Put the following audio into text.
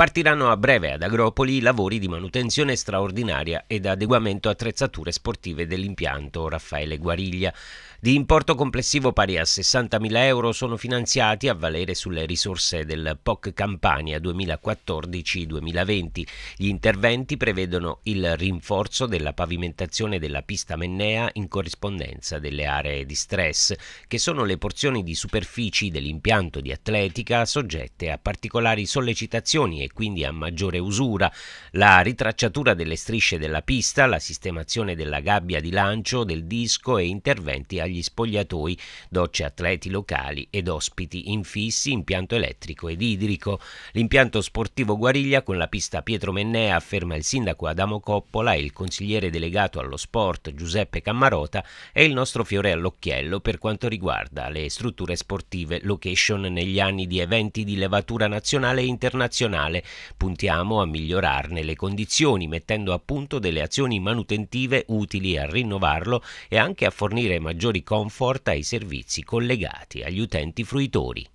Partiranno a breve ad Agropoli i lavori di manutenzione straordinaria ed adeguamento attrezzature sportive dell'impianto Raffaele Guariglia. Di importo complessivo pari a 60.000 euro sono finanziati a valere sulle risorse del POC Campania 2014-2020. Gli interventi prevedono il rinforzo della pavimentazione della pista Mennea in corrispondenza delle aree di stress, che sono le porzioni di superfici dell'impianto di atletica soggette a particolari sollecitazioni e quindi a maggiore usura, la ritracciatura delle strisce della pista, la sistemazione della gabbia di lancio del disco e interventi agli spogliatoi, docce atleti locali ed ospiti infissi, impianto elettrico ed idrico. L'impianto sportivo Guariglia con la pista Pietro Mennea, afferma il sindaco Adamo Coppola e il consigliere delegato allo sport Giuseppe Cammarota, è il nostro fiore all'occhiello per quanto riguarda le strutture sportive location negli anni di eventi di levatura nazionale e internazionale ambientale. Puntiamo a migliorarne le condizioni mettendo a punto delle azioni manutentive utili a rinnovarlo e anche a fornire maggiori comfort ai servizi collegati agli utenti fruitori.